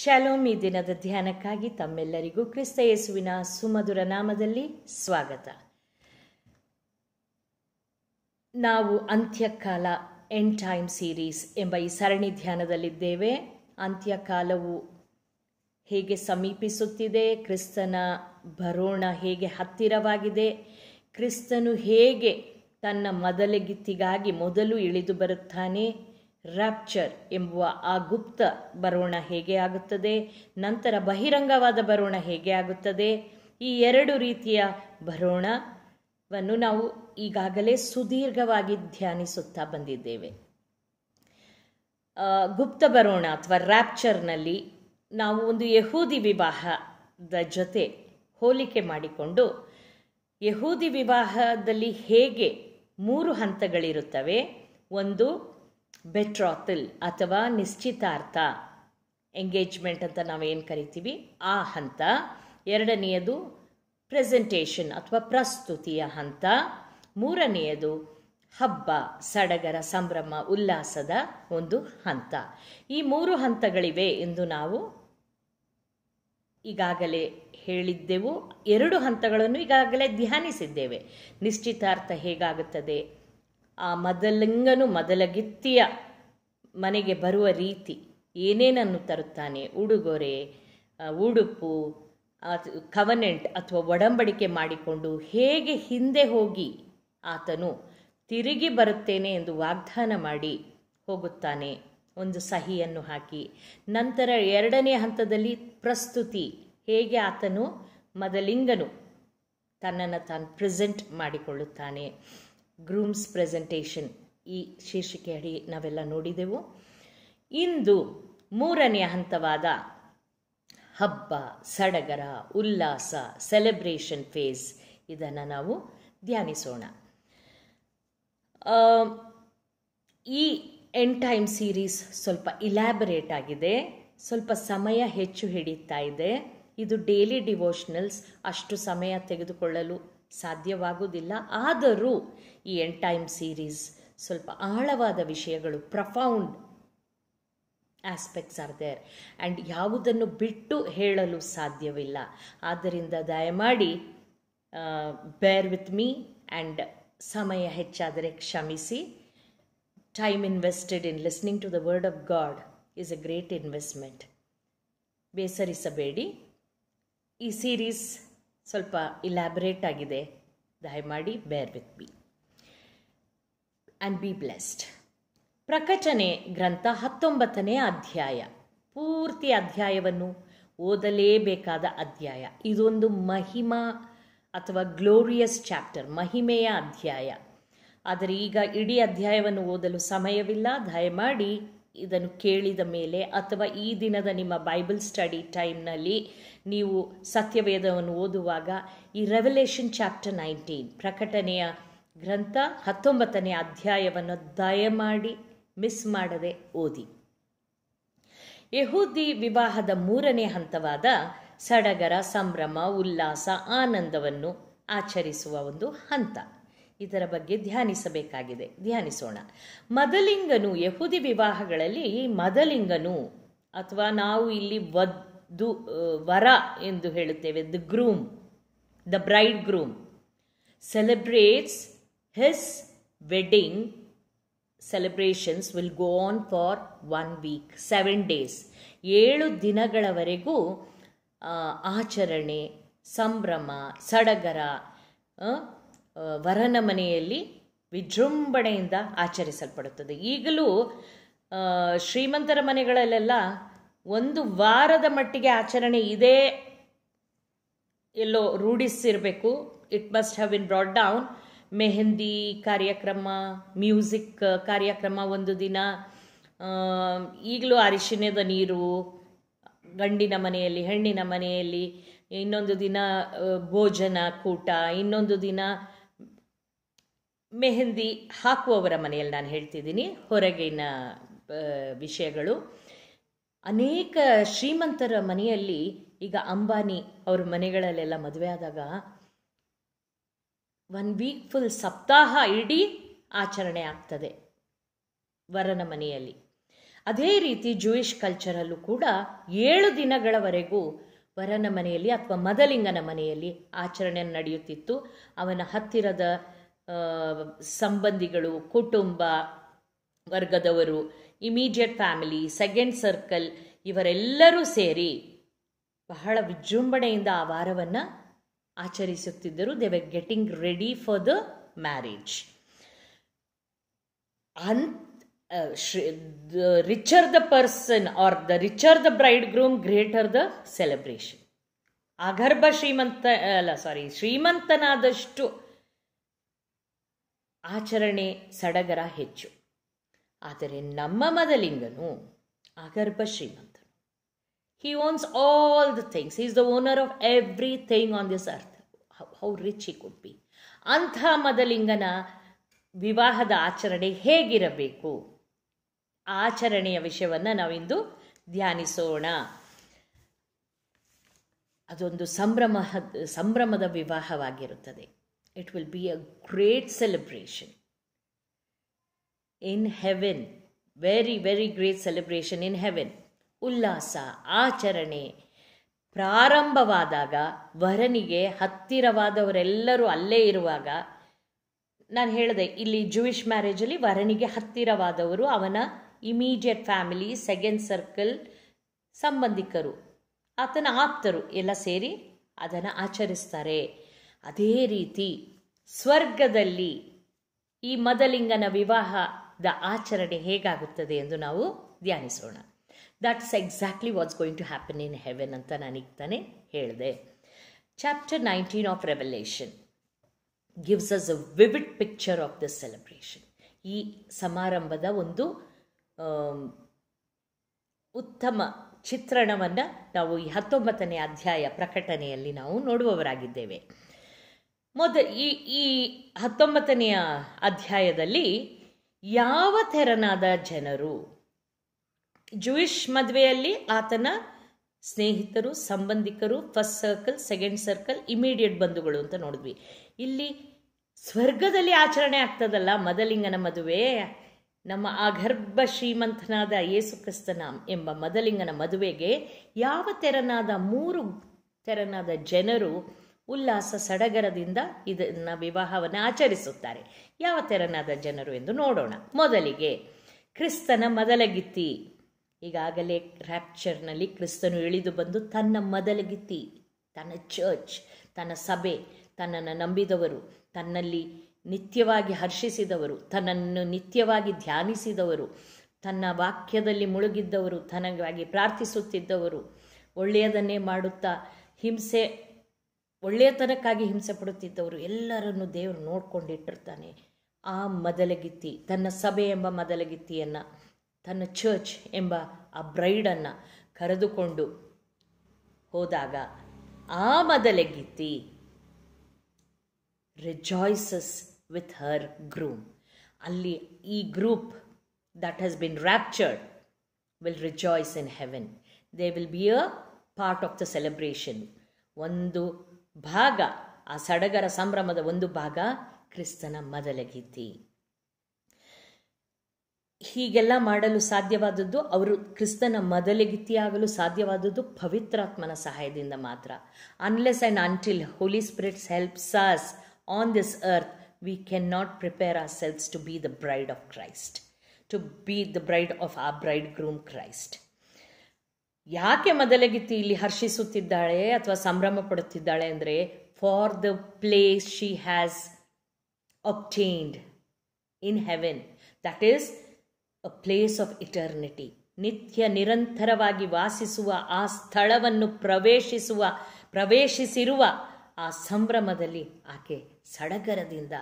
ಶಾಲೋಮಿ ದಿನದ ಧ್ಯಾನಕ್ಕಾಗಿ ತಮ್ಮೆಲ್ಲರಿಗೂ ಕ್ರಿಸ್ತ ಯೇಸುವಿನ ಸುಮಧುರ ನಾಮದಲ್ಲಿ ಸ್ವಾಗತ ನಾವು ಅಂತ್ಯಕಾಲ ಎಂಡ್ ಟೈಮ್ ಸೀರೀಸ್ ಎಂಬ ಈ ಸರಣಿ ಧ್ಯಾನದಲ್ಲಿದ್ದೇವೆ ಅಂತ್ಯಕಾಲವು ಹೇಗೆ ಸಮೀಪಿಸುತ್ತಿದೆ ಕ್ರಿಸ್ತನ ಬರೋಣ ಹೇಗೆ ಹತ್ತಿರವಾಗಿದೆ ಕ್ರಿಸ್ತನು ಹೇಗೆ ತನ್ನ ಮೊದಲಗಿತ್ತಿಗಾಗಿ ಮೊದಲು ಇಳಿದು ಬರುತ್ತಾನೆ ರ್ಯಾಪ್ಚರ್ ಎಂಬುವ ಆ ಗುಪ್ತ ಬರೋಣ ಹೇಗೆ ಆಗುತ್ತದೆ ನಂತರ ಬಹಿರಂಗವಾದ ಬರೋಣ ಹೇಗೆ ಆಗುತ್ತದೆ ಈ ಎರಡು ರೀತಿಯ ಬರೋಣವನ್ನು ನಾವು ಈಗಾಗಲೇ ಸುದೀರ್ಘವಾಗಿ ಧ್ಯಾನಿಸುತ್ತಾ ಬಂದಿದ್ದೇವೆ ಗುಪ್ತ ಬರೋಣ ಅಥವಾ ರ್ಯಾಪ್ಚರ್ನಲ್ಲಿ ನಾವು ಒಂದು ಯಹೂದಿ ವಿವಾಹದ ಜೊತೆ ಹೋಲಿಕೆ ಮಾಡಿಕೊಂಡು ಯಹೂದಿ ವಿವಾಹದಲ್ಲಿ ಹೇಗೆ ಮೂರು ಹಂತಗಳಿರುತ್ತವೆ ಒಂದು ಬೆಟ್ರಾತಲ್ ಅಥವಾ ನಿಶ್ಚಿತಾರ್ಥ ಎಂಗೇಜ್ಮೆಂಟ್ ಅಂತ ನಾವೇನು ಕರಿತೀವಿ ಆ ಹಂತ ಎರಡನೆಯದು ಪ್ರೆಸೆಂಟೇಷನ್ ಅಥವಾ ಪ್ರಸ್ತುತಿಯ ಹಂತ ಮೂರನೆಯದು ಹಬ್ಬ ಸಡಗರ ಸಂಭ್ರಮ ಉಲ್ಲಾಸದ ಒಂದು ಹಂತ ಈ ಮೂರು ಹಂತಗಳಿವೆ ಎಂದು ನಾವು ಈಗಾಗಲೇ ಹೇಳಿದ್ದೆವು ಎರಡು ಹಂತಗಳನ್ನು ಈಗಾಗಲೇ ಧ್ಯಾನಿಸಿದ್ದೇವೆ ನಿಶ್ಚಿತಾರ್ಥ ಹೇಗಾಗುತ್ತದೆ ಆ ಮದಲಿಂಗನು ಮದಲಗಿತ್ತಿಯ ಮನೆಗೆ ಬರುವ ರೀತಿ ಏನೇನನ್ನು ತರುತ್ತಾನೆ ಉಡುಗೊರೆ ಉಡುಪು ಕವನೆಂಟ್ ಅಥವಾ ಒಡಂಬಡಿಕೆ ಮಾಡಿಕೊಂಡು ಹೇಗೆ ಹಿಂದೆ ಹೋಗಿ ಆತನು ತಿರುಗಿ ಬರುತ್ತೇನೆ ಎಂದು ವಾಗ್ದಾನ ಮಾಡಿ ಹೋಗುತ್ತಾನೆ ಒಂದು ಸಹಿಯನ್ನು ಹಾಕಿ ನಂತರ ಎರಡನೇ ಹಂತದಲ್ಲಿ ಪ್ರಸ್ತುತಿ ಹೇಗೆ ಆತನು ಮದಲಿಂಗನು ತನ್ನನ್ನು ತಾನು ಪ್ರೆಸೆಂಟ್ ಮಾಡಿಕೊಳ್ಳುತ್ತಾನೆ ಗ್ರೂಮ್ಸ್ ಪ್ರೆಸೆಂಟೇಷನ್ ಈ ಶೀರ್ಷಿಕೆ ಅಡಿ ನಾವೆಲ್ಲ ನೋಡಿದೆವು ಇಂದು ಮೂರನೆಯ ಹಂತವಾದ ಹಬ್ಬ ಸಡಗರ ಉಲ್ಲಾಸ ಸೆಲೆಬ್ರೇಷನ್ ಫೇಸ್ ಇದನ್ನು ನಾವು ಧ್ಯಾನಿಸೋಣ ಈ ಎನ್ ಟೈಮ್ ಸೀರೀಸ್ ಸ್ವಲ್ಪ ಇಲ್ಯಾಬರೇಟ್ ಆಗಿದೆ ಸ್ವಲ್ಪ ಸಮಯ ಹೆಚ್ಚು ಹಿಡಿತಾ ಇದೆ ಇದು ಡೈಲಿ ಡಿವೋಷನಲ್ಸ್ ಅಷ್ಟು ಸಮಯ ತೆಗೆದುಕೊಳ್ಳಲು ಸಾಧ್ಯವಾಗುವುದಿಲ್ಲ ಆದರೂ ಈ ಎನ್ ಟೈಮ್ ಸೀರೀಸ್ ಸ್ವಲ್ಪ ಆಳವಾದ ವಿಷಯಗಳು profound aspects are there and ಯಾವುದನ್ನು ಬಿಟ್ಟು ಹೇಳಲು ಸಾಧ್ಯವಿಲ್ಲ ಆದ್ದರಿಂದ ದಯಮಾಡಿ ಬೇರ್ ವಿತ್ ಮೀ ಆ್ಯಂಡ್ ಸಮಯ ಹೆಚ್ಚಾದರೆ ಕ್ಷಮಿಸಿ time invested in listening to the word of God is a great investment ಬೇಸರಿಸಬೇಡಿ ಈ ಸೀರೀಸ್ ಸ್ವಲ್ಪ ಇಲ್ಯಾಬ್ರೇಟ್ ಆಗಿದೆ ದಯಮಾಡಿ bear with be and be blessed ಪ್ರಕಟಣೆ ಗ್ರಂಥ ಹತ್ತೊಂಬತ್ತನೇ ಅಧ್ಯಾಯ ಪೂರ್ತಿ ಅಧ್ಯಾಯವನ್ನು ಓದಲೇಬೇಕಾದ ಅಧ್ಯಾಯ ಇದೊಂದು ಮಹಿಮಾ ಅಥವಾ ಗ್ಲೋರಿಯಸ್ ಚಾಪ್ಟರ್ ಮಹಿಮೆಯ ಅಧ್ಯಾಯ ಆದರೆ ಈಗ ಇಡೀ ಅಧ್ಯಾಯವನ್ನು ಓದಲು ಸಮಯವಿಲ್ಲ ದಯಮಾಡಿ ಇದನ್ನು ಕೇಳಿದ ಮೇಲೆ ಅಥವಾ ಈ ದಿನದ ನಿಮ್ಮ ಬೈಬಲ್ ಸ್ಟಡಿ ಟೈಮ್ನಲ್ಲಿ ನೀವು ಸತ್ಯವೇದವನ್ನು ಓದುವಾಗ ಈ ರೆವಲೇಷನ್ ಚಾಪ್ಟರ್ ನೈನ್ಟೀನ್ ಪ್ರಕಟಣೆಯ ಗ್ರಂಥ ಹತ್ತೊಂಬತ್ತನೇ ಅಧ್ಯಾಯವನ್ನು ದಯಮಾಡಿ ಮಿಸ್ ಮಾಡದೆ ಓದಿ ಯಹೂದಿ ವಿವಾಹದ ಮೂರನೇ ಹಂತವಾದ ಸಡಗರ ಸಂಭ್ರಮ ಉಲ್ಲಾಸ ಆನಂದವನ್ನು ಆಚರಿಸುವ ಒಂದು ಹಂತ ಇದರ ಬಗ್ಗೆ ಧ್ಯಾನಿಸಬೇಕಾಗಿದೆ ಧ್ಯಾನಿಸೋಣ ಮದಲಿಂಗನು ಯಹುದಿ ವಿವಾಹಗಳಲ್ಲಿ ಮದಲಿಂಗನು ಅಥವಾ ನಾವು ಇಲ್ಲಿ ವದ್ದು ವರ ಎಂದು ಹೇಳುತ್ತೇವೆ the groom the bridegroom celebrates his wedding celebrations will go on for one week seven days ಏಳು ದಿನಗಳವರೆಗೂ ಆಚರಣೆ ಸಂಭ್ರಮ ಸಡಗರ ವರನ ಮನೆಯಲ್ಲಿ ವಿಜೃಂಭಣೆಯಿಂದ ಆಚರಿಸಲ್ಪಡುತ್ತದೆ ಈಗಲೂ ಶ್ರೀಮಂತರ ಮನೆಗಳಲ್ಲೆಲ್ಲ ಒಂದು ವಾರದ ಮಟ್ಟಿಗೆ ಆಚರಣೆ ಇದೆ ಎಲ್ಲೋ ರೂಢಿಸಿರಬೇಕು it must have been brought down mehndi ಕಾರ್ಯಕ್ರಮ ಮ್ಯೂಸಿಕ್ ಕಾರ್ಯಕ್ರಮ ಒಂದು ದಿನ ಈಗಲೂ ಅರಿಶಿಣದ ನೀರು ಗಂಡಿನ ಮನೆಯಲ್ಲಿ ಹೆಣ್ಣಿನ ಮನೆಯಲ್ಲಿ ಇನ್ನೊಂದು ದಿನ ಭೋಜನ ಕೂಟ ಇನ್ನೊಂದು ದಿನ ಮೆಹಂದಿ ಹಾಕುವವರ ಮನೆಯಲ್ಲಿ ನಾನು ಹೇಳ್ತಿದ್ದೀನಿ ಹೊರಗಿನ ವಿಷಯಗಳು ಅನೇಕ ಶ್ರೀಮಂತರ ಮನೆಯಲ್ಲಿ ಈಗ ಅಂಬಾನಿ ಅವ್ರ ಮನೆಗಳಲ್ಲೆಲ್ಲ ಮದುವೆ ಆದಾಗ ಒನ್ ವೀಕ್ ಫುಲ್ ಸಪ್ತಾಹ ಇಡೀ ಆಚರಣೆ ಆಗ್ತದೆ ವರನ ಮನೆಯಲ್ಲಿ ಅದೇ ರೀತಿ ಜೂಯಿಷ್ ಕಲ್ಚರಲ್ಲೂ ಕೂಡ ಏಳು ದಿನಗಳವರೆಗೂ ವರನ ಮನೆಯಲ್ಲಿ ಅಥವಾ ಮದಲಿಂಗನ ಮನೆಯಲ್ಲಿ ಆಚರಣೆ ನಡೆಯುತ್ತಿತ್ತು ಅವನ ಹತ್ತಿರದ ಸಂಬಂಧಿಗಳು ಕುಟುಂಬ ವರ್ಗದವರು ಇಮಿಡಿಯೇಟ್ ಫ್ಯಾಮಿಲಿ ಸೆಕೆಂಡ್ ಸರ್ಕಲ್ ಇವರೆಲ್ಲರೂ ಸೇರಿ ಬಹಳ ವಿಜೃಂಭಣೆಯಿಂದ ಆ ವಾರವನ್ನು ಆಚರಿಸುತ್ತಿದ್ದರು they were getting ready for the marriage rich richer the person are the richer the bridegroom greater the celebration ಅಗರ್ಭ ಶ್ರೀಮಂತ ಅಲ್ಲ ಸಾರಿ ಶ್ರೀಮಂತನಾದಷ್ಟು ಆಚರಣೆ ಸಡಗರ ಹೆಚ್ಚು ಆದರೆ ನಮ್ಮ ಮದಲಿಂಗನು ಅಗರ್ಭ ಶ್ರೀಮಂತನು he owns all the things is the owner of thing on this earth how rich he could be ಅಂಥ ಮದಲಿಂಗನ ವಿವಾಹದ ಆಚರಣೆ ಹೇಗಿರಬೇಕು ಆಚರಣೆಯ ವಿಷಯವನ್ನು ನಾವಿಂದು ಧ್ಯಾನಿಸೋಣ ಅದೊಂದು ಸಂಭ್ರಮ ಸಂಭ್ರಮದ ವಿವಾಹವಾಗಿರುತ್ತದೆ It will be a great celebration. In heaven, very, very great celebration in heaven. ಉಲ್ಲಾಸ ಆಚರಣೆ ಪ್ರಾರಂಭವಾದಾಗ ವರನಿಗೆ ಹತ್ತಿರವಾದವರೆಲ್ಲರೂ ಅಲ್ಲೇ ಇರುವಾಗ ನಾನು ಹೇಳಿದೆ ಇಲ್ಲಿ ಜುವಿಷ್ ಮ್ಯಾರೇಜಲ್ಲಿ ವರನಿಗೆ ಹತ್ತಿರವಾದವರು ಅವನ ಇಮಿಡಿಯೇಟ್ ಫ್ಯಾಮಿಲಿ ಸೆಕೆಂಡ್ ಸರ್ಕಲ್ ಸಂಬಂಧಿಕರು ಆತನ ಆಪ್ತರು ಎಲ್ಲ ಸೇರಿ ಅದನ್ನು ಆಚರಿಸ್ತಾರೆ ಅದೇ ರೀತಿ ಸ್ವರ್ಗದಲ್ಲಿ ಈ ಮದಲಿಂಗನ ವಿವಾಹದ ಆಚರಣೆ ಹೇಗಾಗುತ್ತದೆ ಎಂದು ನಾವು ಧ್ಯಾನಿಸೋಣ that's exactly what's going to happen in heaven ಅಂತ ನಾನೀಗ ತಾನೇ ಹೇಳಿದೆ chapter nineteen of revolution gives us a vivid picture of the celebration ಈ ಸಮಾರಂಭದ ಒಂದು ಉತ್ತಮ ಚಿತ್ರಣವನ್ನು ನಾವು ಈ ಹತ್ತೊಂಬತ್ತನೇ ಅಧ್ಯಾಯ ಪ್ರಕಟಣೆಯಲ್ಲಿ ನಾವು ನೋಡುವವರಾಗಿದ್ದೇವೆ ಮೊದ ಈ ಈ ಹತ್ತೊಂಬತ್ತನೆಯ ಅಧ್ಯಾಯದಲ್ಲಿ ಯಾವ ತೆರನಾದ ಜನರು ಜೂಯಿಷ್ ಮದುವೆಯಲ್ಲಿ ಆತನ ಸ್ನೇಹಿತರು ಸಂಬಂಧಿಕರು first circle second circle immediate ಬಂಧುಗಳು ಅಂತ ನೋಡಿದ್ವಿ ಇಲ್ಲಿ ಸ್ವರ್ಗದಲ್ಲಿ ಆಚರಣೆ ಆಗ್ತದಲ್ಲ ಮದಲಿಂಗನ ಮದುವೆ ನಮ್ಮ ಅಗರ್ಭ ಶ್ರೀಮಂತನಾದ ಯೇಸುಕ್ರಿಸ್ತನ ಎಂಬ ಮದಲಿಂಗನ ಮದುವೆಗೆ ಯಾವ ತೆರನಾದ ಮೂರು ತೆರನಾದ ಜನರು ಉಲ್ಲಾಸ ಸಡಗರದಿಂದ ಇದನ್ನು ವಿವಾಹವನ್ನು ಆಚರಿಸುತ್ತಾರೆ ಯಾವ ತೆರನಾದ ಜನರು ಎಂದು ನೋಡೋಣ ಮೊದಲಿಗೆ ಕ್ರಿಸ್ತನ ಮೊದಲಗಿತ್ತಿ ಈಗಾಗಲೇ ರ್ಯಾಪ್ಚರ್ನಲ್ಲಿ ಕ್ರಿಸ್ತನು ಇಳಿದು ಬಂದು ತನ್ನ ಮೊದಲಗಿತ್ತಿ ತನ್ನ ಚರ್ಚ್ ತನ್ನ ಸಭೆ ತನ್ನನ್ನು ನಂಬಿದವರು ತನ್ನಲ್ಲಿ ನಿತ್ಯವಾಗಿ ಹರ್ಷಿಸಿದವರು ತನ್ನನ್ನು ನಿತ್ಯವಾಗಿ ಧ್ಯಾನಿಸಿದವರು ತನ್ನ ವಾಕ್ಯದಲ್ಲಿ ಮುಳುಗಿದ್ದವರು ತನಗಾಗಿ ಪ್ರಾರ್ಥಿಸುತ್ತಿದ್ದವರು ಒಳ್ಳೆಯದನ್ನೇ ಮಾಡುತ್ತಾ ಹಿಂಸೆ ಒಳ್ಳೆಯತನಕ್ಕಾಗಿ ಹಿಂಸೆ ಪಡುತ್ತಿದ್ದವರು ಎಲ್ಲರನ್ನು ದೇವರು ನೋಡಿಕೊಂಡಿಟ್ಟಿರ್ತಾನೆ ಆ ಮದಲಗಿತ್ತಿ ತನ್ನ ಸಭೆ ಎಂಬ ಮದಲಗಿತ್ತಿಯನ್ನು ತನ್ನ ಚರ್ಚ್ ಎಂಬ ಆ ಬ್ರೈಡನ್ನು ಕರೆದುಕೊಂಡು ಹೋದಾಗ ಆ ಮದಲಗಿತ್ತಿ ರಿಜಾಯ್ಸಸ್ ವಿತ್ ಹರ್ ಗ್ರೂಮ್ ಅಲ್ಲಿ ಈ group that has been raptured will rejoice in heaven they will be a part of the celebration ಒಂದು ಭಾಗ ಆ ಸಡಗರ ಸಂಭ್ರಮದ ಒಂದು ಭಾಗ ಕ್ರಿಸ್ತನ ಮದಲಗಿತ್ತಿ ಹೀಗೆಲ್ಲ ಮಾಡಲು ಸಾಧ್ಯವಾದದ್ದು ಅವರು ಕ್ರಿಸ್ತನ ಮೊದಲಿಗಿತ್ತಿಯಾಗಲು ಸಾಧ್ಯವಾದದ್ದು ಪವಿತ್ರಾತ್ಮನ ಸಹಾಯದಿಂದ ಮಾತ್ರ unless and until holy spirits helps us on this earth we can not prepare our selves to be the bride of Christ to be the bride of a bridegroom Christ ಯಾಕೆ ಮೊದಲಗಿತ್ತಿ ಇಲ್ಲಿ ಹರ್ಷಿಸುತ್ತಿದ್ದಾಳೆ ಅಥವಾ ಸಂಭ್ರಮ ಪಡುತ್ತಿದ್ದಾಳೆ ಅಂದರೆ for the place she has obtained in heaven that is a place of eternity ನಿತ್ಯ ನಿರಂತರವಾಗಿ ವಾಸಿಸುವ ಆ ಸ್ಥಳವನ್ನು ಪ್ರವೇಶಿಸುವ ಪ್ರವೇಶಿಸಿರುವ ಆ ಸಂಭ್ರಮದಲ್ಲಿ ಆಕೆ ಸಡಗರದಿಂದ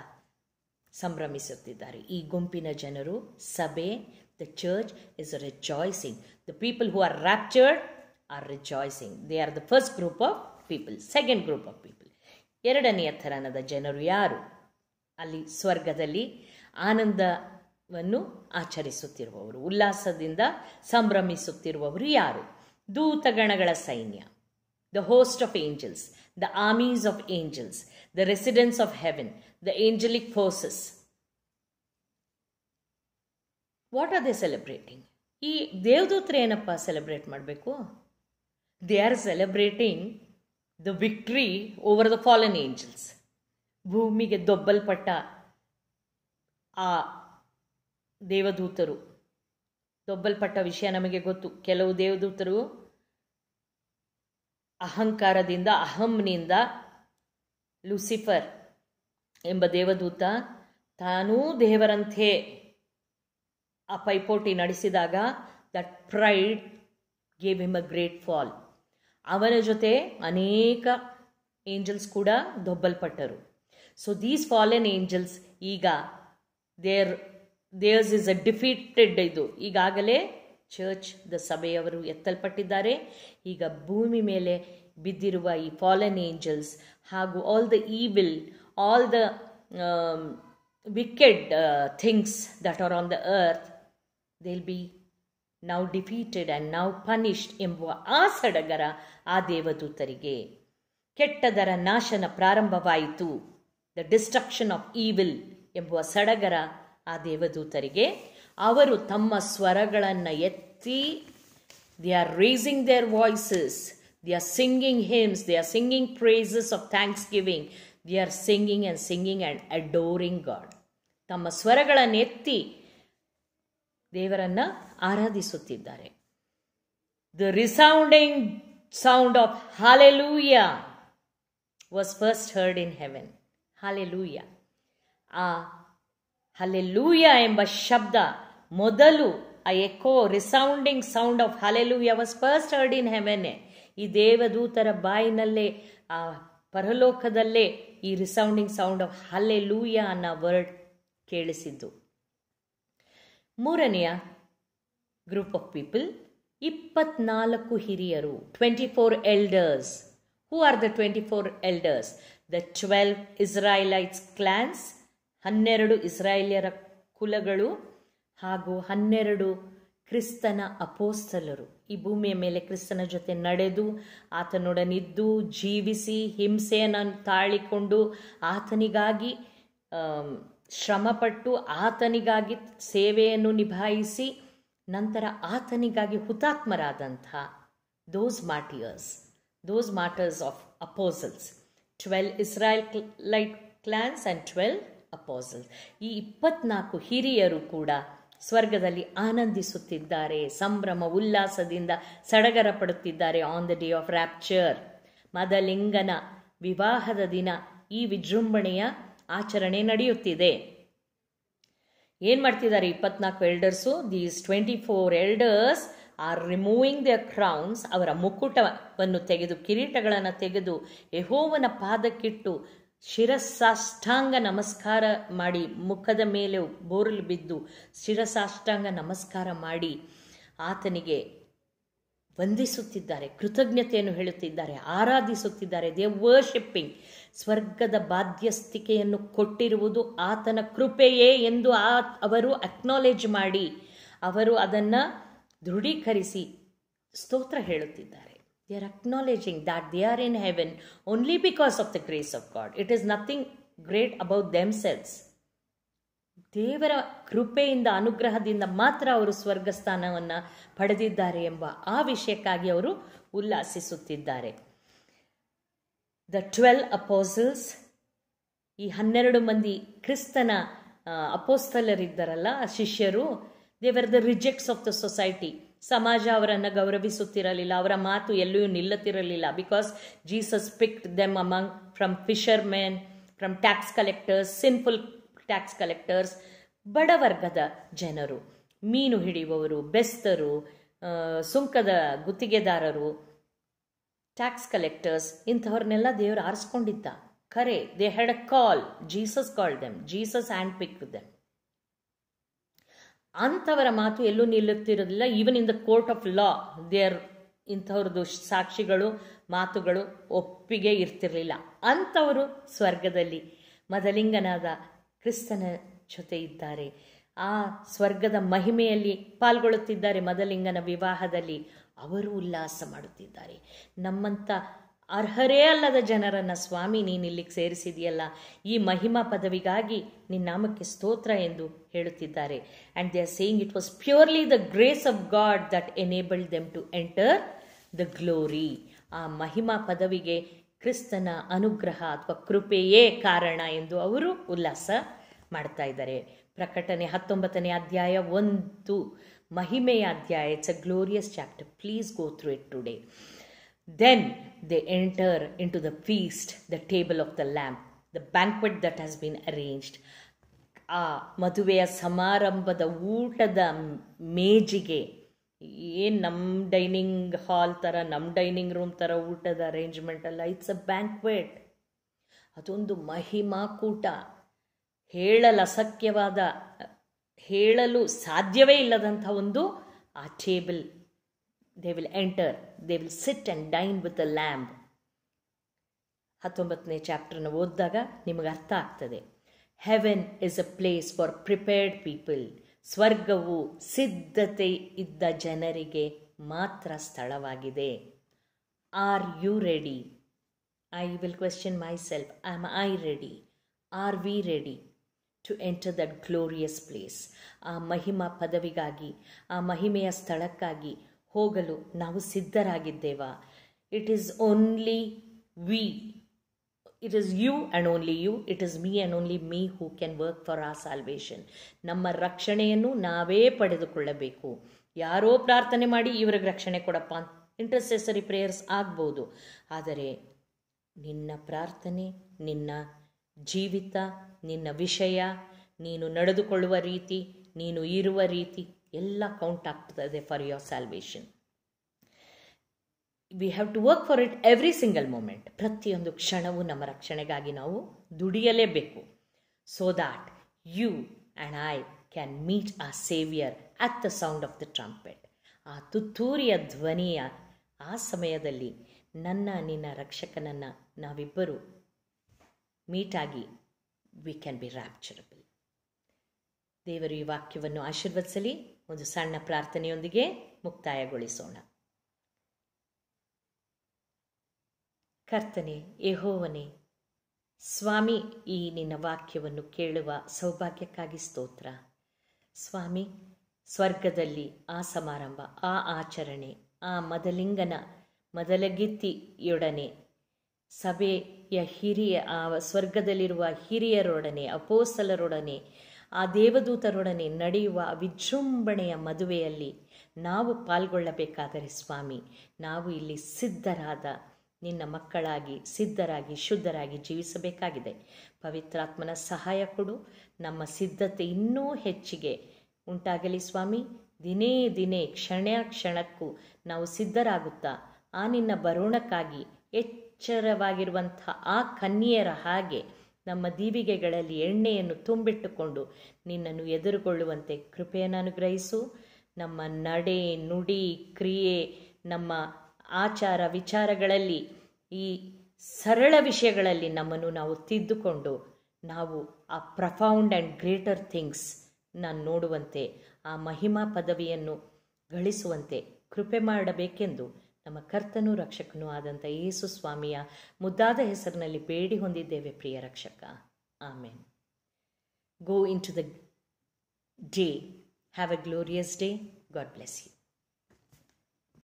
ಸಂಭ್ರಮಿಸುತ್ತಿದ್ದಾರೆ ಈ ಗುಂಪಿನ ಜನರು ಸಭೆ The church is rejoicing. The people who are raptured are rejoicing. They are the first group of people, second group of people. ಎರಡನೆಯ ಥರನದ ಜನರು ಯಾರು ಅಲ್ಲಿ ಸ್ವರ್ಗದಲ್ಲಿ ಆನಂದವನ್ನು ಆಚರಿಸುತ್ತಿರುವವರು ಉಲ್ಲಾಸದಿಂದ ಸಂಭ್ರಮಿಸುತ್ತಿರುವವರು ಯಾರು ದೂತಗಣಗಳ ಸೈನ್ಯ the host of angels the armies of angels the residence of heaven the angelic forces what are they celebrating ಈ ದೇವದೂತರು ಏನಪ್ಪ ಸೆಲೆಬ್ರೇಟ್ ಮಾಡಬೇಕು they are celebrating the victory over the fallen angels ಭೂಮಿಗೆ ದೊಬ್ಬಲ್ಪಟ್ಟ ಆ ದೇವದೂತರು ದೊಬ್ಬಲ್ಪಟ್ಟ ವಿಷಯ ನಮಗೆ ಗೊತ್ತು ಕೆಲವು ದೇವದೂತರು ಅಹಂಕಾರದಿಂದ ಅಹಂನಿಂದ ಲೂಸಿಫರ್ ಎಂಬ ದೇವದೂತ ತಾನೂ ದೇವರಂತೆ ಆ ಪೈಪೋಟಿ ನಡೆಸಿದಾಗ that pride gave him a great fall ಅವನ ಜೊತೆ ಅನೇಕ ಏಂಜಲ್ಸ್ ಕೂಡ ದೊಬ್ಬಲ್ಪಟ್ಟರು ಸೊ ದೀಸ್ ಫಾಲೆನ್ ಏಂಜಲ್ಸ್ ಈಗ there there's is a defeated ಇದು ಈಗಾಗಲೇ ಚರ್ಚ್ ದ ಸಭೆಯವರು ಎತ್ತಲ್ಪಟ್ಟಿದ್ದಾರೆ ಈಗ ಭೂಮಿ ಮೇಲೆ ಬಿದ್ದಿರುವ ಈ ಫಾಲೆನ್ ಏಂಜಲ್ಸ್ ಹಾಗೂ all the will all the wicked things that are on the earth will be now defeated and now punished ಎಂಬುವ ಆ ಸಡಗರ ಆ ದೇವದೂತರಿಗೆ ಕೆಟ್ಟದರ ನಾಶನ ಪ್ರಾರಂಭವಾಯಿತು ದ ಡಿಸ್ಟ್ರಕ್ಷನ್ ಆಫ್ ಈವಿಲ್ ಎಂಬುವ ಸಡಗರ ಆ ದೇವದೂತರಿಗೆ ಅವರು ತಮ್ಮ ಸ್ವರಗಳನ್ನು ಎತ್ತಿ they are raising their voices they are singing hymns they are singing praises of thanksgiving they are singing and singing and adoring God ತಮ್ಮ ಸ್ವರಗಳನ್ನು ಎತ್ತಿ ದೇವರನ್ನ ಆರಾಧಿಸುತ್ತಿದ್ದಾರೆ the resounding sound of hallelujah was first heard in heaven hallelujah ಆ hallelujah ಎಂಬ ಶಬ್ದ ಮೊದಲು ಆ echo resounding sound of hallelujah was first heard in heaven ಈ ದೇವದೂತರ ಬಾಯಿನಲ್ಲೇ ಆ ಪರಲೋಕದಲ್ಲೇ ಈ ರಿಸೌಂಡಿಂಗ್ ಸೌಂಡ್ ಆಫ್ ಹಲ್ಲೆ ಲೂಯಾ ಅನ್ನೋ ವರ್ಡ್ ಕೇಳಿಸಿದ್ದು ಮೂರನೆಯ ಗ್ರೂಪ್ ಆಫ್ ಪೀಪಲ್ ಇಪ್ಪತ್ನಾಲ್ಕು ಹಿರಿಯರು twenty four elders who are the twenty four elders the twelve Israelites clans ಹನ್ನೆರಡು ಇಸ್ರಾಯೇಲಿಯರ ಕುಲಗಳು ಹಾಗೂ ಹನ್ನೆರಡು ಕ್ರಿಸ್ತನ ಅಪೋಸ್ತಲರು ಈ ಭೂಮಿಯ ಮೇಲೆ ಕ್ರಿಸ್ತನ ಜೊತೆ ನಡೆದು ಆತನೊಡನಿದ್ದು ಜೀವಿಸಿ ಹಿಂಸೆಯನ್ನು ತಾಳಿಕೊಂಡು ಆತನಿಗಾಗಿ ಶ್ರಮಪಟ್ಟು ಆತನಿಗಾಗಿ ಸೇವೆಯನ್ನು ನಿಭಾಯಿಸಿ ನಂತರ ಆತನಿಗಾಗಿ ಹುತಾತ್ಮರಾದಂಥ those martyrs those martyrs of apostles twelve Israelite clans and twelve apostles ಈ ಇಪ್ಪತ್ನಾಲ್ಕು ಹಿರಿಯರು ಕೂಡ ಸ್ವರ್ಗದಲ್ಲಿ ಆನಂದಿಸುತ್ತಿದ್ದಾರೆ ಸಂಭ್ರಮ ಉಲ್ಲಾಸದಿಂದ ಸಡಗರ ಪಡುತ್ತಿದ್ದಾರೆ on the day of rapture ಮದಲಿಂಗನ ವಿವಾಹದ ದಿನ ಈ ವಿಜೃಂಭಣೆಯ ಆಚರಣೆ ನಡೆಯುತ್ತಿದೆ ಏನು ಮಾಡ್ತಿದ್ದಾರೆ ಇಪ್ಪತ್ನಾಲ್ಕು elders these twenty four elders are removing the crowns ಅವರ ಮುಕುಟವನ್ನು ತೆಗೆದು ಕಿರೀಟಗಳನ್ನು ತೆಗೆದು ಯಹೋವನ ಪಾದಕ್ಕಿಟ್ಟು ಶಿರಸಾಷ್ಟಾಂಗ ನಮಸ್ಕಾರ ಮಾಡಿ ಮುಖದ ಮೇಲೆ ಬೋರಲು ಬಿದ್ದು ಶಿರಸಾಷ್ಟಾಂಗ ನಮಸ್ಕಾರ ಮಾಡಿ ಆತನಿಗೆ ವಂದಿಸುತ್ತಿದ್ದಾರೆ ಕೃತಜ್ಞತೆಯನ್ನು ಹೇಳುತ್ತಿದ್ದಾರೆ ಆರಾಧಿಸುತ್ತಿದ್ದಾರೆ ದೇ ವರ್ಷಿಪ್ಪಿಂಗ್ ಸ್ವರ್ಗದ ಬಾಧ್ಯಸ್ಥಿಕೆಯನ್ನು ಕೊಟ್ಟಿರುವುದು ಆತನ ಕೃಪೆಯೇ ಎಂದು ಆ ಅವರು ಅಕ್ನಾಲೇಜ್ ಮಾಡಿ ಅವರು ಅದನ್ನು ದೃಢೀಕರಿಸಿ ಸ್ತೋತ್ರ ಹೇಳುತ್ತಿದ್ದಾರೆ they are acknowledging that they are in heaven only because of the grace of God it is nothing great about themselves ದೇವರ ಕೃಪೆಯಿಂದ ಅನುಗ್ರಹದಿಂದ ಮಾತ್ರ ಅವರು ಸ್ವರ್ಗಸ್ಥಾನವನ್ನು ಪಡೆದಿದ್ದಾರೆ ಎಂಬ ಆ ವಿಷಯಕ್ಕಾಗಿ ಅವರು ಉಲ್ಲಾಸಿಸುತ್ತಿದ್ದಾರೆ ದ ಟ್ವೆಲ್ ಅಪೋಸಲ್ಸ್ ಈ ಹನ್ನೆರಡು ಮಂದಿ ಕ್ರಿಸ್ತನ ಅಪೋಸ್ತಲರಿದ್ದಾರಲ್ಲ ಶಿಷ್ಯರು they were the rejects of the society ಸಮಾಜ ಅವರನ್ನು ಗೌರವಿಸುತ್ತಿರಲಿಲ್ಲ ಅವರ ಮಾತು ಎಲ್ಲೂ ನಿಲ್ಲುತ್ತಿರಲಿಲ್ಲ because Jesus picked them among from fishermen from tax collectors sinful tax collectors ಬಡವರ್ಗದ ಜನರು ಮೀನು ಹಿಡಿಯುವವರು ಬೆಸ್ತರು ಸುಂಕದ ಗುತ್ತಿಗೆದಾರರು ಟ್ಯಾಕ್ಸ್ ಕಲೆಕ್ಟರ್ಸ್ ಇಂಥವ್ರನ್ನೆಲ್ಲ ದೇವರು ಆರಿಸ್ಕೊಂಡಿದ್ದ ಖರೆ they had a call Jesus call them Jesus and pick them ಅಂಥವರ ಮಾತು ಎಲ್ಲೂ ನಿಲ್ಲುತ್ತಿರೋದಿಲ್ಲ even in the court of law they are ಇಂಥವ್ರದ್ದು ಸಾಕ್ಷಿಗಳು ಮಾತುಗಳು ಒಪ್ಪಿಗೆ ಇರ್ತಿರಲಿಲ್ಲ ಅಂಥವರು ಸ್ವರ್ಗದಲ್ಲಿ ಮದಲಿಂಗನಾದ ಕ್ರಿಸ್ತನ ಜೊತೆ ಇದ್ದಾರೆ ಆ ಸ್ವರ್ಗದ ಮಹಿಮೆಯಲ್ಲಿ ಪಾಲ್ಗೊಳ್ಳುತ್ತಿದ್ದಾರೆ ಮದಲಿಂಗನ ವಿವಾಹದಲ್ಲಿ ಅವರು ಉಲ್ಲಾಸ ಮಾಡುತ್ತಿದ್ದಾರೆ ನಮ್ಮಂಥ ಅರ್ಹರೇ ಅಲ್ಲದ ಜನರನ್ನು ಸ್ವಾಮಿ ನೀನು ಇಲ್ಲಿಗೆ ಸೇರಿಸಿದೆಯಲ್ಲ ಈ ಮಹಿಮಾ ಪದವಿಗಾಗಿ ನಿನ್ನ ನಾಮಕ್ಕೆ ಸ್ತೋತ್ರ ಎಂದು ಹೇಳುತ್ತಿದ್ದಾರೆ and they are saying it was purely the grace of God that enabled them to enter the glory ಆ ಮಹಿಮಾ ಪದವಿಗೆ ಕ್ರಿಸ್ತನ ಅನುಗ್ರಹ ಅಥವಾ ಕೃಪೆಯೇ ಕಾರಣ ಎಂದು ಅವರು ಉಲ್ಲಾಸ ಮಾಡ್ತಾ ಇದ್ದಾರೆ ಪ್ರಕಟಣೆ ಹತ್ತೊಂಬತ್ತನೇ ಅಧ್ಯಾಯ ಒಂದು ಮಹಿಮೆಯ ಅಧ್ಯಾಯ it's a glorious chapter please go through it today then they enter into the feast the table of the lamb the banquet that has been arranged ಆ ಮದುವೆಯ ಸಮಾರಂಭದ ಊಟದ ಮೇಜಿಗೆ ಏನು ನಮ್ಮ ಡೈನಿಂಗ್ ಹಾಲ್ ಥರ ನಮ್ಮ ಡೈನಿಂಗ್ ರೂಮ್ ಥರ ಊಟದ ಅರೇಂಜ್ಮೆಂಟ್ ಅಲ್ಲ ಇಟ್ಸ್ ಅ ಬ್ಯಾಂಕ್ವೆಟ್ ಅದೊಂದು ಮಹಿಮಾ ಕೂಟ ಹೇಳಲು ಅಸಖ್ಯವಾದ ಹೇಳಲು ಸಾಧ್ಯವೇ ಇಲ್ಲದಂಥ ಒಂದು ಆ table they will enter they will sit and dine with a lamb ಹತ್ತೊಂಬತ್ತನೇ ಚಾಪ್ಟರ್ನ ಓದಿದಾಗ ನಿಮಗೆ ಅರ್ಥ ಆಗ್ತದೆ heaven is a place for prepared people ಸ್ವರ್ಗವು ಸಿದ್ಧತೆ ಇದ್ದ ಜನರಿಗೆ ಮಾತ್ರ ಸ್ಥಳವಾಗಿದೆ are you ready I will question myself I am I ready are we ready to enter that glorious place ಆ ಮಹಿಮಾ ಪದವಿಗಾಗಿ ಆ ಮಹಿಮೆಯ ಸ್ಥಳಕ್ಕಾಗಿ ಹೋಗಲು ನಾವು ಸಿದ್ಧರಾಗಿದ್ದೇವಾ it is only we it is you and only you it is me and only me who can work for a salvation ನಮ್ಮ ರಕ್ಷಣೆಯನ್ನು ನಾವೇ ಪಡೆದುಕೊಳ್ಳಬೇಕು ಯಾರೋ ಪ್ರಾರ್ಥನೆ ಮಾಡಿ ಇವ್ರಿಗೆ ರಕ್ಷಣೆ ಕೊಡಪ್ಪ ಅಂತ ಇಂಟರ್ಸೆಸರಿ ಪ್ರೇಯರ್ಸ್ ಆಗ್ಬೋದು ಆದರೆ ನಿನ್ನ ಪ್ರಾರ್ಥನೆ ನಿನ್ನ ಜೀವಿತ ನಿನ್ನ ವಿಷಯ ನೀನು ನಡೆದುಕೊಳ್ಳುವ ರೀತಿ ನೀನು ಇರುವ ರೀತಿ ಎಲ್ಲ ಕೌಂಟ್ ಆಗ್ತದೆ for your salvation we have to work for it every single moment ಪ್ರತಿಯೊಂದು ಕ್ಷಣವು ನಮ್ಮ ರಕ್ಷಣೆಗಾಗಿ ನಾವು ದುಡಿಯಲೇಬೇಕು so that you and I can meet a saviour at the sound of the trumpet ಆ ತುತ್ತೂರಿಯ ಧ್ವನಿಯ ಆ ಸಮಯದಲ್ಲಿ ನನ್ನ ನಿನ್ನ ರಕ್ಷಕನನ್ನು ನಾವಿಬ್ಬರು ಮೀಟಾಗಿ ವಿ ಕ್ಯಾನ್ ಬಿ ರ್ಯಾಪ್ಚರಬಲ್ ದೇವರು ಈ ವಾಕ್ಯವನ್ನು ಆಶೀರ್ವದಿಸಲಿ ಒಂದು ಸಣ್ಣ ಪ್ರಾರ್ಥನೆಯೊಂದಿಗೆ ಮುಕ್ತಾಯಗೊಳಿಸೋಣ ಕರ್ತನೆ ಯಹೋವನೇ ಸ್ವಾಮಿ ಈ ನಿನ್ನ ವಾಕ್ಯವನ್ನು ಕೇಳುವ ಸೌಭಾಗ್ಯಕ್ಕಾಗಿ ಸ್ತೋತ್ರ ಸ್ವಾಮಿ ಸ್ವರ್ಗದಲ್ಲಿ ಆ ಸಮಾರಂಭ ಆ ಆಚರಣೆ ಆ ಮದಲಿಂಗನ ಮದಲಗಿತ್ತಿಯೊಡನೆ ಸಭೆಯ ಹಿರಿಯ ಆ ಸ್ವರ್ಗದಲ್ಲಿರುವ ಹಿರಿಯರೊಡನೆ ಅಪೋಸಲರೊಡನೆ ಆ ದೇವದೂತರೊಡನೆ ನಡೆಯುವ ವಿಜೃಂಭಣೆಯ ಮದುವೆಯಲ್ಲಿ ನಾವು ಪಾಲ್ಗೊಳ್ಳಬೇಕಾದರೆ ಸ್ವಾಮಿ ನಾವು ಇಲ್ಲಿ ಸಿದ್ಧರಾದ ನಿನ್ನ ಮಕ್ಕಳಾಗಿ ಸಿದ್ಧರಾಗಿ ಶುದ್ಧರಾಗಿ ಜೀವಿಸಬೇಕಾಗಿದೆ ಪವಿತ್ರಾತ್ಮನ ಸಹಾಯ ಕೊಡು ನಮ್ಮ ಸಿದ್ಧತೆ ಇನ್ನೂ ಹೆಚ್ಚಿಗೆ ಉಂಟಾಗಲಿ ಸ್ವಾಮಿ ದಿನೇ ದಿನೇ ಕ್ಷಣ ಕ್ಷಣಕ್ಕೂ ನಾವು ಸಿದ್ಧರಾಗುತ್ತಾ ಆ ನಿನ್ನ ಬರೋಣಕ್ಕಾಗಿ ಎಚ್ಚರವಾಗಿರುವಂಥ ಆ ಕನ್ಯೆಯರ ಹಾಗೆ ನಮ್ಮ ದೀವಿಗೆಗಳಲ್ಲಿ ಎಣ್ಣೆಯನ್ನು ತುಂಬಿಟ್ಟುಕೊಂಡು ನಿನ್ನನ್ನು ಎದುರುಗೊಳ್ಳುವಂತೆ ಕೃಪೆಯನ್ನು ಅನುಗ್ರಹಿಸು ನಮ್ಮ ನಡೆ ನುಡಿ ಕ್ರಿಯೆ ನಮ್ಮ ಆಚಾರ ವಿಚಾರಗಳಲ್ಲಿ ಈ ಸರಳ ವಿಷಯಗಳಲ್ಲಿ ನಮ್ಮನ್ನು ನಾವು ತಿದ್ದುಕೊಂಡು ನಾವು ಆ ಪ್ರಫೌಂಡ್ ಆ್ಯಂಡ್ ಗ್ರೇಟರ್ ಥಿಂಗ್ಸ್ ನಾನು ನೋಡುವಂತೆ ಆ ಮಹಿಮಾ ಪದವಿಯನ್ನು ಗಳಿಸುವಂತೆ ಕೃಪೆ ಮಾಡಬೇಕೆಂದು ನಮ್ಮ ಕರ್ತನೂ ರಕ್ಷಕನೂ ಆದಂಥ ಯೇಸು ಸ್ವಾಮಿಯ ಮುದ್ದಾದ ಹೆಸರಿನಲ್ಲಿ ಬೇಡಿ ಹೊಂದಿದ್ದೇವೆ ಪ್ರಿಯ ರಕ್ಷಕ amen go into the day have a glorious day God bless you